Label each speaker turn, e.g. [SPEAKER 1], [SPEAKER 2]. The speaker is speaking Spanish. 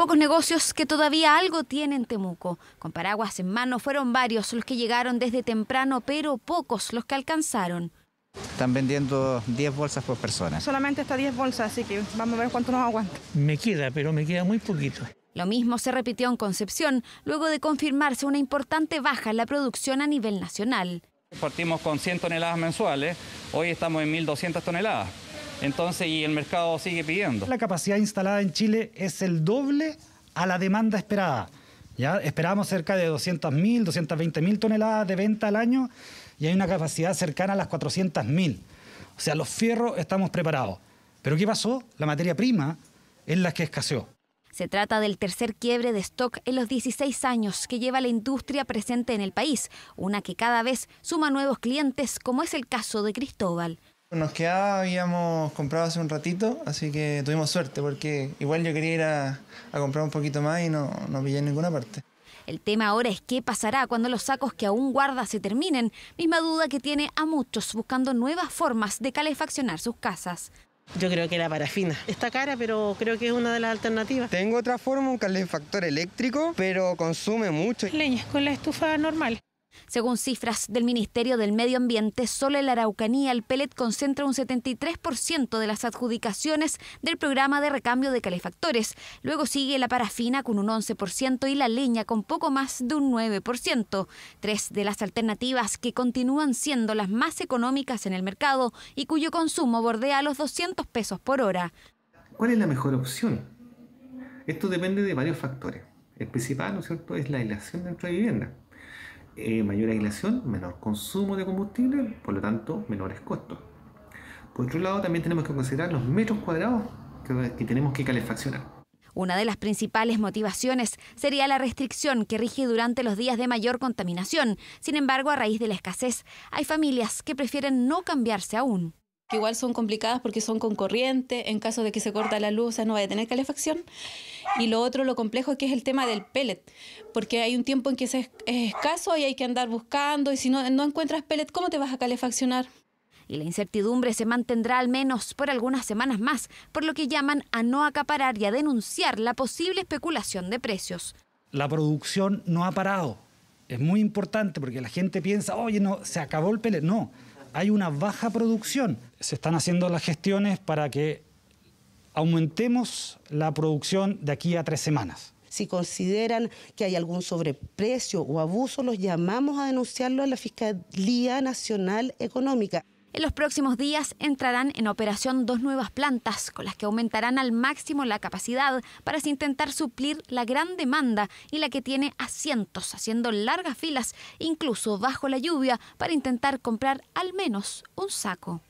[SPEAKER 1] pocos negocios que todavía algo tienen Temuco. Con paraguas en mano fueron varios los que llegaron desde temprano, pero pocos los que alcanzaron.
[SPEAKER 2] Están vendiendo 10 bolsas por persona.
[SPEAKER 1] Solamente hasta 10 bolsas, así que vamos a ver cuánto nos aguanta.
[SPEAKER 2] Me queda, pero me queda muy poquito.
[SPEAKER 1] Lo mismo se repitió en Concepción, luego de confirmarse una importante baja en la producción a nivel nacional.
[SPEAKER 2] Partimos con 100 toneladas mensuales, hoy estamos en 1.200 toneladas. Entonces, y el mercado sigue pidiendo. La
[SPEAKER 1] capacidad instalada en Chile es el
[SPEAKER 2] doble a la demanda esperada. ¿ya? Esperábamos cerca de 200.000, 220.000 toneladas de venta al año y hay una capacidad cercana a las 400.000. O sea, los fierros estamos preparados. Pero ¿qué pasó? La materia prima es la que escaseó.
[SPEAKER 1] Se trata del tercer quiebre de stock en los 16 años que lleva la industria presente en el país, una que cada vez suma nuevos clientes, como es el caso de Cristóbal.
[SPEAKER 2] Nos quedaba, habíamos comprado hace un ratito, así que tuvimos suerte porque igual yo quería ir a, comprar un poquito más y no, no pillé en ninguna parte.
[SPEAKER 1] El tema ahora es qué pasará cuando los sacos que aún guarda se terminen, misma duda que tiene a muchos buscando nuevas formas de calefaccionar sus casas.
[SPEAKER 2] Yo creo que la parafina.
[SPEAKER 1] Está cara, pero creo que es una de las alternativas.
[SPEAKER 2] Tengo otra forma, un calefactor eléctrico, pero consume mucho.
[SPEAKER 1] Leñas con la estufa normal. Según cifras del Ministerio del Medio Ambiente, solo en la Araucanía el pellet concentra un 73% de las adjudicaciones del programa de recambio de calefactores. Luego sigue la parafina con un 11% y la leña con poco más de un 9%. Tres de las alternativas que continúan siendo las más económicas en el mercado y cuyo consumo bordea los 200 pesos por hora.
[SPEAKER 2] ¿Cuál es la mejor opción? Esto depende de varios factores. El principal, ¿no es cierto?, es la aislación dentro de vivienda. Eh, mayor aislación, menor consumo de combustible, por lo tanto, menores costos. Por otro lado, también tenemos que considerar los metros cuadrados que tenemos que calefaccionar.
[SPEAKER 1] Una de las principales motivaciones sería la restricción que rige durante los días de mayor contaminación. Sin embargo, a raíz de la escasez, hay familias que prefieren no cambiarse aún que igual son complicadas porque son con corriente, en caso de que se corta la luz, no va a tener calefacción. Y lo otro, lo complejo, que es el tema del pellet, porque hay un tiempo en que es, escaso y hay que andar buscando, y si no, no encuentras pellet, ¿cómo te vas a calefaccionar? y la incertidumbre se mantendrá al menos por algunas semanas más, por lo que llaman a no acaparar y a denunciar la posible especulación de precios.
[SPEAKER 2] La producción no ha parado. Es muy importante porque la gente piensa, oye, no, se acabó el pellet. No, hay una baja producción. Se están haciendo las gestiones para que aumentemos la producción de aquí a tres
[SPEAKER 1] semanas. Si consideran que hay algún sobreprecio o abuso, los llamamos a denunciarlo a la Fiscalía Nacional Económica. En los próximos días entrarán en operación dos nuevas plantas con las que aumentarán al máximo la capacidad para intentar suplir la gran demanda y la que tiene asientos, haciendo largas filas, incluso bajo la lluvia, para intentar comprar al menos un saco.